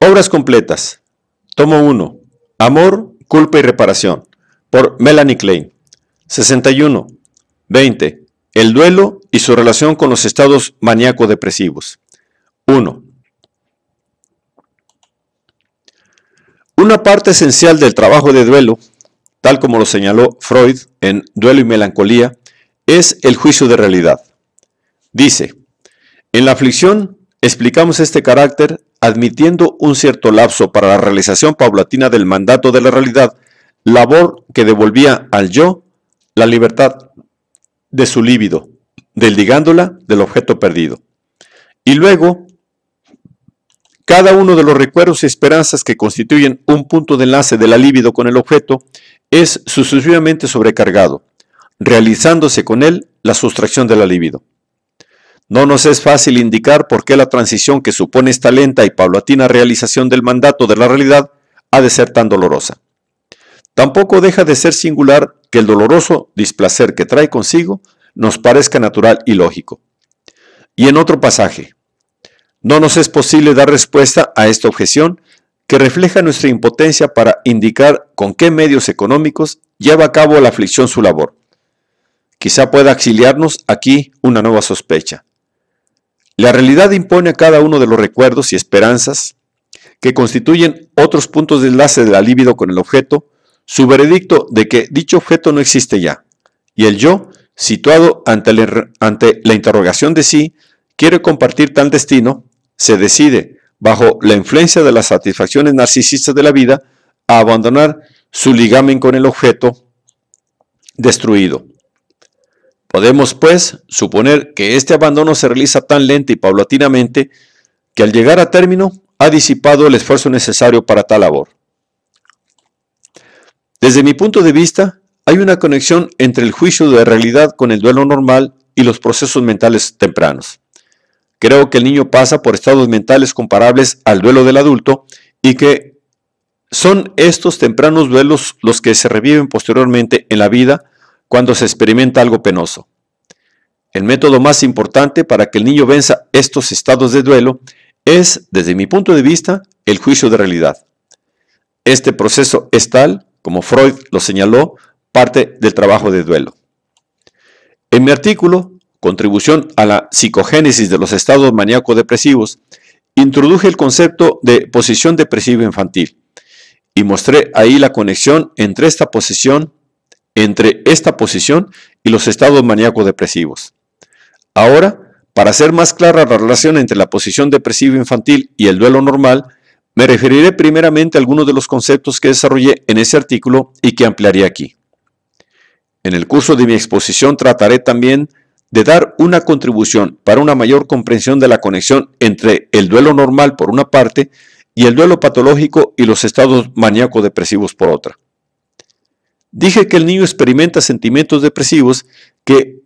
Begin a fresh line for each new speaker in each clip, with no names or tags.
Obras completas. Tomo 1. Amor, culpa y reparación. Por Melanie Klein. 61. 20. El duelo y su relación con los estados maníaco-depresivos. 1. Una parte esencial del trabajo de duelo, tal como lo señaló Freud en Duelo y Melancolía, es el juicio de realidad. Dice, en la aflicción Explicamos este carácter admitiendo un cierto lapso para la realización paulatina del mandato de la realidad, labor que devolvía al yo la libertad de su líbido, ligándola del objeto perdido. Y luego, cada uno de los recuerdos y esperanzas que constituyen un punto de enlace de la libido con el objeto es sucesivamente sobrecargado, realizándose con él la sustracción de la libido. No nos es fácil indicar por qué la transición que supone esta lenta y paulatina realización del mandato de la realidad ha de ser tan dolorosa. Tampoco deja de ser singular que el doloroso displacer que trae consigo nos parezca natural y lógico. Y en otro pasaje, no nos es posible dar respuesta a esta objeción que refleja nuestra impotencia para indicar con qué medios económicos lleva a cabo la aflicción su labor. Quizá pueda auxiliarnos aquí una nueva sospecha. La realidad impone a cada uno de los recuerdos y esperanzas que constituyen otros puntos de enlace de la libido con el objeto, su veredicto de que dicho objeto no existe ya, y el yo, situado ante, ante la interrogación de sí, quiere compartir tal destino, se decide, bajo la influencia de las satisfacciones narcisistas de la vida, a abandonar su ligamen con el objeto destruido. Podemos, pues, suponer que este abandono se realiza tan lento y paulatinamente que al llegar a término ha disipado el esfuerzo necesario para tal labor. Desde mi punto de vista, hay una conexión entre el juicio de realidad con el duelo normal y los procesos mentales tempranos. Creo que el niño pasa por estados mentales comparables al duelo del adulto y que son estos tempranos duelos los que se reviven posteriormente en la vida cuando se experimenta algo penoso. El método más importante para que el niño venza estos estados de duelo es, desde mi punto de vista, el juicio de realidad. Este proceso es tal, como Freud lo señaló, parte del trabajo de duelo. En mi artículo, Contribución a la psicogénesis de los estados maníaco-depresivos, introduje el concepto de posición depresiva infantil y mostré ahí la conexión entre esta posición entre esta posición y los estados maníaco-depresivos. Ahora, para hacer más clara la relación entre la posición depresiva infantil y el duelo normal, me referiré primeramente a algunos de los conceptos que desarrollé en ese artículo y que ampliaré aquí. En el curso de mi exposición trataré también de dar una contribución para una mayor comprensión de la conexión entre el duelo normal por una parte y el duelo patológico y los estados maníaco-depresivos por otra. Dije que el niño experimenta sentimientos depresivos que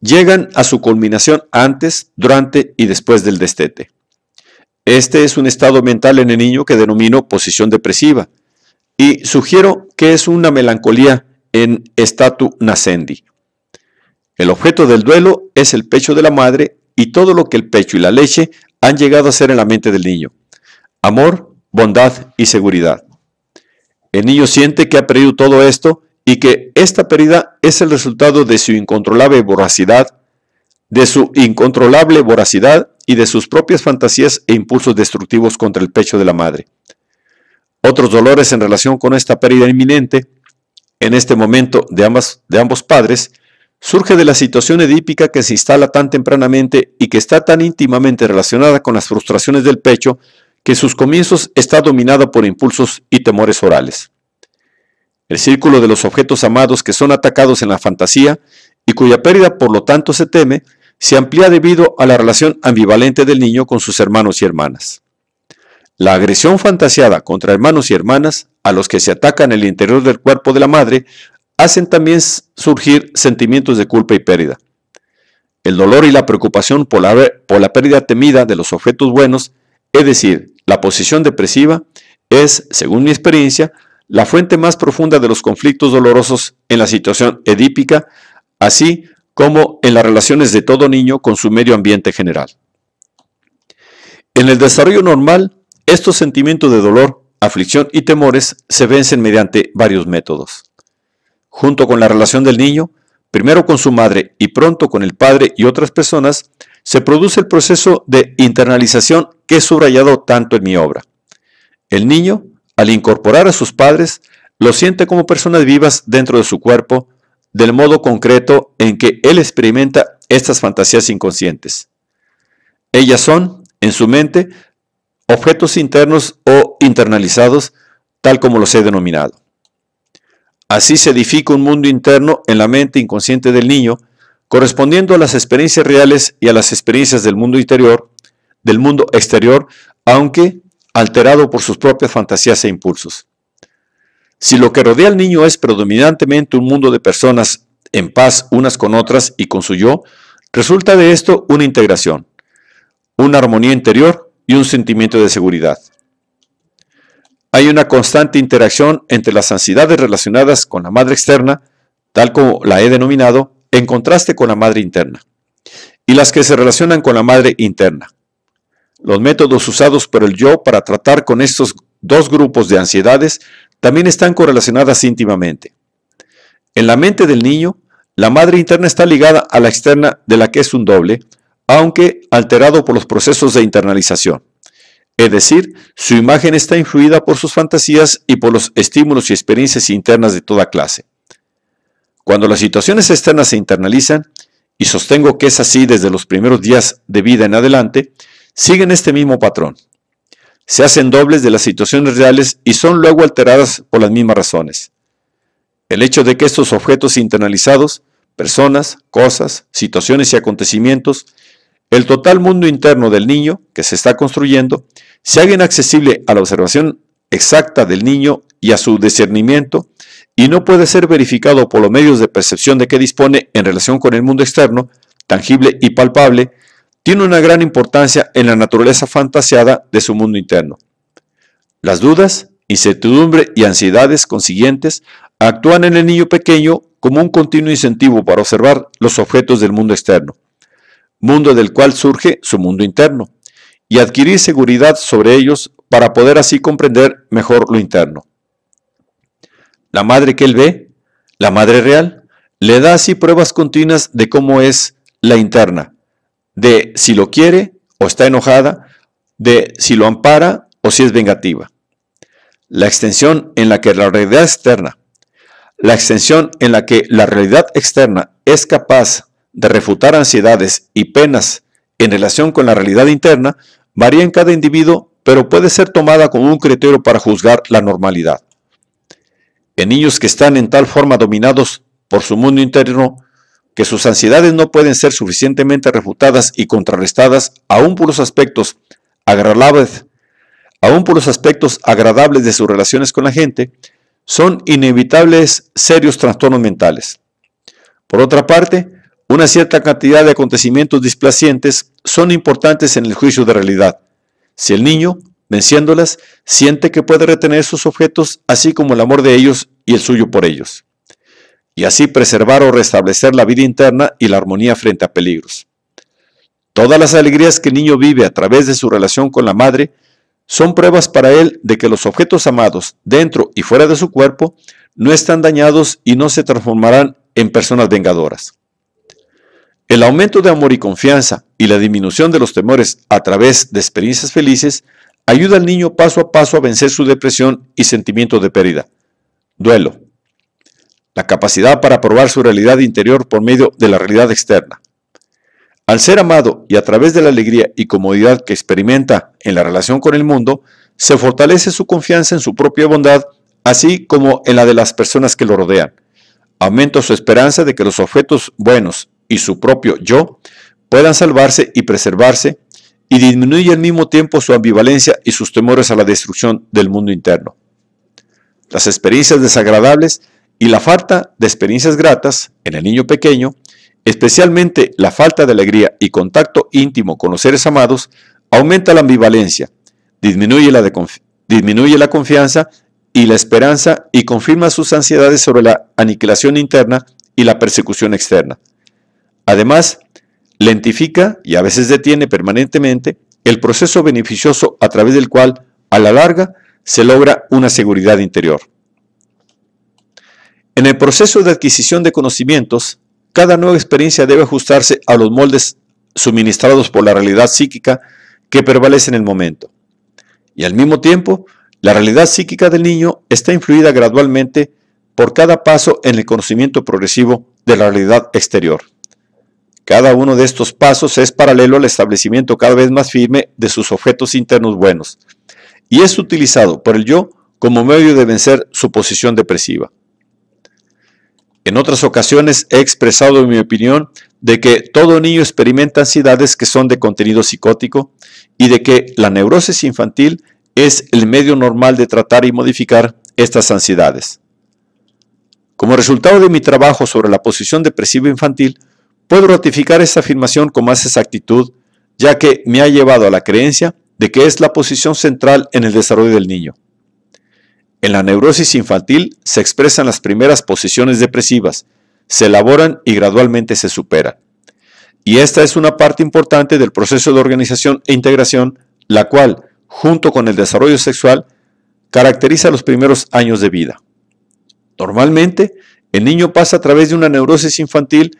llegan a su culminación antes, durante y después del destete. Este es un estado mental en el niño que denomino posición depresiva y sugiero que es una melancolía en statu nascendi. El objeto del duelo es el pecho de la madre y todo lo que el pecho y la leche han llegado a ser en la mente del niño. Amor, bondad y seguridad. El niño siente que ha perdido todo esto y que esta pérdida es el resultado de su incontrolable voracidad, de su incontrolable voracidad y de sus propias fantasías e impulsos destructivos contra el pecho de la madre. Otros dolores en relación con esta pérdida inminente, en este momento de, de ambos padres, surge de la situación edípica que se instala tan tempranamente y que está tan íntimamente relacionada con las frustraciones del pecho que sus comienzos está dominado por impulsos y temores orales. El círculo de los objetos amados que son atacados en la fantasía y cuya pérdida por lo tanto se teme, se amplía debido a la relación ambivalente del niño con sus hermanos y hermanas. La agresión fantaseada contra hermanos y hermanas, a los que se ataca en el interior del cuerpo de la madre, hacen también surgir sentimientos de culpa y pérdida. El dolor y la preocupación por la, por la pérdida temida de los objetos buenos, es decir, la posición depresiva es, según mi experiencia, la fuente más profunda de los conflictos dolorosos en la situación edípica, así como en las relaciones de todo niño con su medio ambiente general. En el desarrollo normal, estos sentimientos de dolor, aflicción y temores se vencen mediante varios métodos. Junto con la relación del niño, primero con su madre y pronto con el padre y otras personas, se produce el proceso de internalización que he subrayado tanto en mi obra. El niño, al incorporar a sus padres, lo siente como personas vivas dentro de su cuerpo, del modo concreto en que él experimenta estas fantasías inconscientes. Ellas son, en su mente, objetos internos o internalizados, tal como los he denominado. Así se edifica un mundo interno en la mente inconsciente del niño, correspondiendo a las experiencias reales y a las experiencias del mundo interior, del mundo exterior, aunque alterado por sus propias fantasías e impulsos. Si lo que rodea al niño es predominantemente un mundo de personas en paz unas con otras y con su yo, resulta de esto una integración, una armonía interior y un sentimiento de seguridad. Hay una constante interacción entre las ansiedades relacionadas con la madre externa, tal como la he denominado, en contraste con la madre interna, y las que se relacionan con la madre interna. Los métodos usados por el yo para tratar con estos dos grupos de ansiedades también están correlacionadas íntimamente. En la mente del niño, la madre interna está ligada a la externa de la que es un doble, aunque alterado por los procesos de internalización. Es decir, su imagen está influida por sus fantasías y por los estímulos y experiencias internas de toda clase. Cuando las situaciones externas se internalizan, y sostengo que es así desde los primeros días de vida en adelante, siguen este mismo patrón. Se hacen dobles de las situaciones reales y son luego alteradas por las mismas razones. El hecho de que estos objetos internalizados, personas, cosas, situaciones y acontecimientos, el total mundo interno del niño que se está construyendo, se haga inaccesible a la observación exacta del niño y a su discernimiento, y no puede ser verificado por los medios de percepción de que dispone en relación con el mundo externo, tangible y palpable, tiene una gran importancia en la naturaleza fantaseada de su mundo interno. Las dudas, incertidumbre y ansiedades consiguientes actúan en el niño pequeño como un continuo incentivo para observar los objetos del mundo externo, mundo del cual surge su mundo interno, y adquirir seguridad sobre ellos para poder así comprender mejor lo interno. La madre que él ve, la madre real, le da así pruebas continuas de cómo es la interna, de si lo quiere o está enojada, de si lo ampara o si es vengativa. La extensión en la que la realidad externa, la extensión en la que la realidad externa es capaz de refutar ansiedades y penas en relación con la realidad interna varía en cada individuo, pero puede ser tomada como un criterio para juzgar la normalidad. En niños que están en tal forma dominados por su mundo interno que sus ansiedades no pueden ser suficientemente refutadas y contrarrestadas aún por los aspectos agradables, aún por los aspectos agradables de sus relaciones con la gente, son inevitables serios trastornos mentales. Por otra parte, una cierta cantidad de acontecimientos displacientes son importantes en el juicio de realidad. Si el niño, venciéndolas, siente que puede retener sus objetos, así como el amor de ellos y el suyo por ellos y así preservar o restablecer la vida interna y la armonía frente a peligros. Todas las alegrías que el niño vive a través de su relación con la madre son pruebas para él de que los objetos amados dentro y fuera de su cuerpo no están dañados y no se transformarán en personas vengadoras. El aumento de amor y confianza y la disminución de los temores a través de experiencias felices ayuda al niño paso a paso a vencer su depresión y sentimiento de pérdida, duelo, la capacidad para probar su realidad interior por medio de la realidad externa. Al ser amado y a través de la alegría y comodidad que experimenta en la relación con el mundo, se fortalece su confianza en su propia bondad, así como en la de las personas que lo rodean. Aumenta su esperanza de que los objetos buenos y su propio yo puedan salvarse y preservarse, y disminuye al mismo tiempo su ambivalencia y sus temores a la destrucción del mundo interno. Las experiencias desagradables y la falta de experiencias gratas en el niño pequeño, especialmente la falta de alegría y contacto íntimo con los seres amados, aumenta la ambivalencia, disminuye la, disminuye la confianza y la esperanza y confirma sus ansiedades sobre la aniquilación interna y la persecución externa. Además, lentifica y a veces detiene permanentemente el proceso beneficioso a través del cual, a la larga, se logra una seguridad interior. En el proceso de adquisición de conocimientos, cada nueva experiencia debe ajustarse a los moldes suministrados por la realidad psíquica que prevalece en el momento. Y al mismo tiempo, la realidad psíquica del niño está influida gradualmente por cada paso en el conocimiento progresivo de la realidad exterior. Cada uno de estos pasos es paralelo al establecimiento cada vez más firme de sus objetos internos buenos, y es utilizado por el yo como medio de vencer su posición depresiva. En otras ocasiones he expresado mi opinión de que todo niño experimenta ansiedades que son de contenido psicótico y de que la neurosis infantil es el medio normal de tratar y modificar estas ansiedades. Como resultado de mi trabajo sobre la posición depresiva infantil, puedo ratificar esta afirmación con más exactitud, ya que me ha llevado a la creencia de que es la posición central en el desarrollo del niño. En la neurosis infantil se expresan las primeras posiciones depresivas, se elaboran y gradualmente se superan. Y esta es una parte importante del proceso de organización e integración, la cual, junto con el desarrollo sexual, caracteriza los primeros años de vida. Normalmente, el niño pasa a través de una neurosis infantil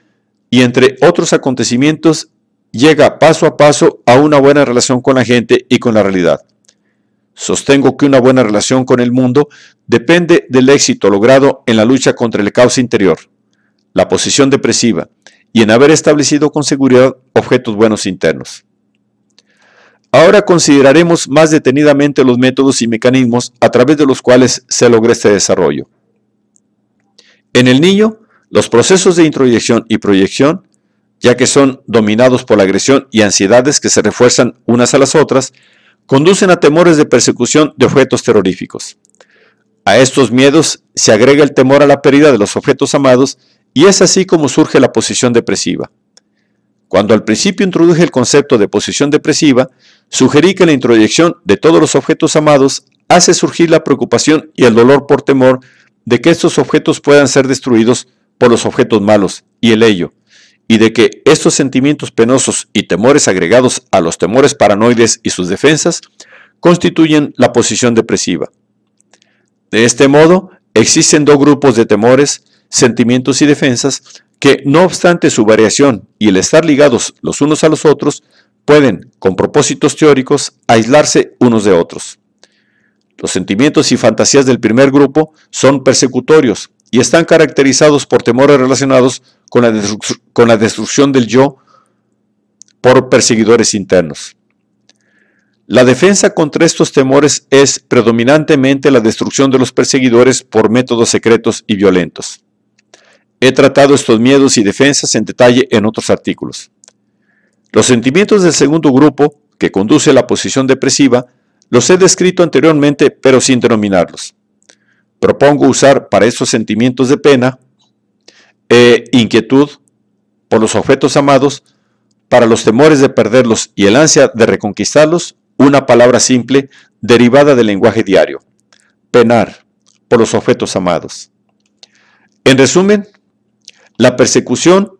y entre otros acontecimientos llega paso a paso a una buena relación con la gente y con la realidad. Sostengo que una buena relación con el mundo depende del éxito logrado en la lucha contra el caos interior, la posición depresiva y en haber establecido con seguridad objetos buenos internos. Ahora consideraremos más detenidamente los métodos y mecanismos a través de los cuales se logra este desarrollo. En el niño, los procesos de introyección y proyección, ya que son dominados por la agresión y ansiedades que se refuerzan unas a las otras, conducen a temores de persecución de objetos terroríficos. A estos miedos se agrega el temor a la pérdida de los objetos amados y es así como surge la posición depresiva. Cuando al principio introduje el concepto de posición depresiva, sugerí que la introyección de todos los objetos amados hace surgir la preocupación y el dolor por temor de que estos objetos puedan ser destruidos por los objetos malos y el ello, y de que estos sentimientos penosos y temores agregados a los temores paranoides y sus defensas constituyen la posición depresiva. De este modo, existen dos grupos de temores, sentimientos y defensas que, no obstante su variación y el estar ligados los unos a los otros, pueden, con propósitos teóricos, aislarse unos de otros. Los sentimientos y fantasías del primer grupo son persecutorios y están caracterizados por temores relacionados con la, destrucción del yo por perseguidores internos. La defensa contra estos temores es predominantemente la destrucción de los perseguidores por métodos secretos y violentos. He tratado estos miedos y defensas en detalle en otros artículos. Los sentimientos del segundo grupo, que conduce a la posición depresiva, los he descrito anteriormente pero sin denominarlos. Propongo usar para estos sentimientos de pena e inquietud por los objetos amados, para los temores de perderlos y el ansia de reconquistarlos, una palabra simple derivada del lenguaje diario, penar por los objetos amados. En resumen, la persecución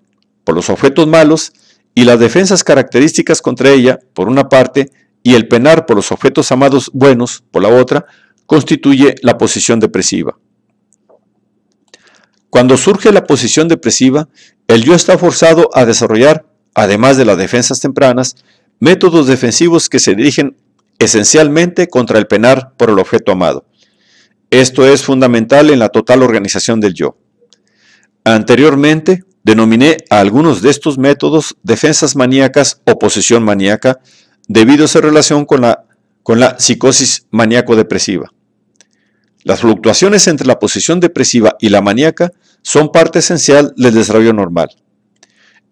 por los objetos malos y las defensas características contra ella, por una parte, y el penar por los objetos amados buenos, por la otra, constituye la posición depresiva. Cuando surge la posición depresiva, el yo está forzado a desarrollar, además de las defensas tempranas, métodos defensivos que se dirigen esencialmente contra el penar por el objeto amado. Esto es fundamental en la total organización del yo. Anteriormente, denominé a algunos de estos métodos defensas maníacas o posición maníaca, debido a su relación con la, con la psicosis maníaco-depresiva. Las fluctuaciones entre la posición depresiva y la maníaca son parte esencial del desarrollo normal.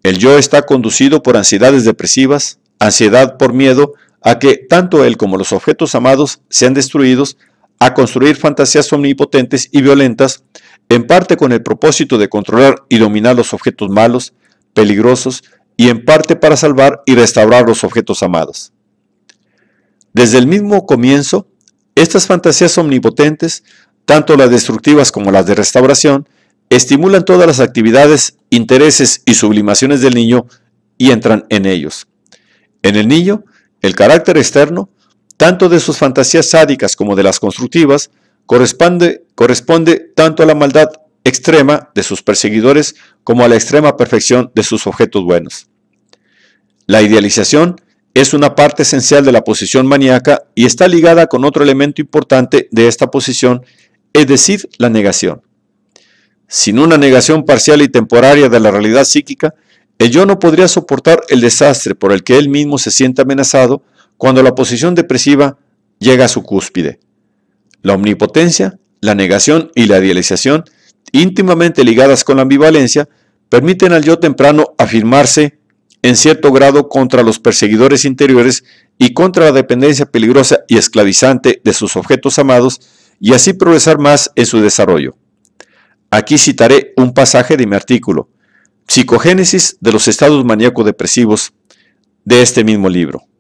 El yo está conducido por ansiedades depresivas, ansiedad por miedo a que tanto él como los objetos amados sean destruidos, a construir fantasías omnipotentes y violentas, en parte con el propósito de controlar y dominar los objetos malos, peligrosos, y en parte para salvar y restaurar los objetos amados. Desde el mismo comienzo, estas fantasías omnipotentes, tanto las destructivas como las de restauración, estimulan todas las actividades, intereses y sublimaciones del niño y entran en ellos. En el niño, el carácter externo, tanto de sus fantasías sádicas como de las constructivas, corresponde, tanto a la maldad extrema de sus perseguidores como a la extrema perfección de sus objetos buenos. La idealización es una parte esencial de la posición maníaca y está ligada con otro elemento importante de esta posición, es decir, la negación. Sin una negación parcial y temporaria de la realidad psíquica, el yo no podría soportar el desastre por el que él mismo se siente amenazado cuando la posición depresiva llega a su cúspide. La omnipotencia, la negación y la idealización, íntimamente ligadas con la ambivalencia, permiten al yo temprano afirmarse en cierto grado contra los perseguidores interiores y contra la dependencia peligrosa y esclavizante de sus objetos amados, y así progresar más en su desarrollo. Aquí citaré un pasaje de mi artículo, Psicogénesis de los estados maníaco-depresivos, de este mismo libro.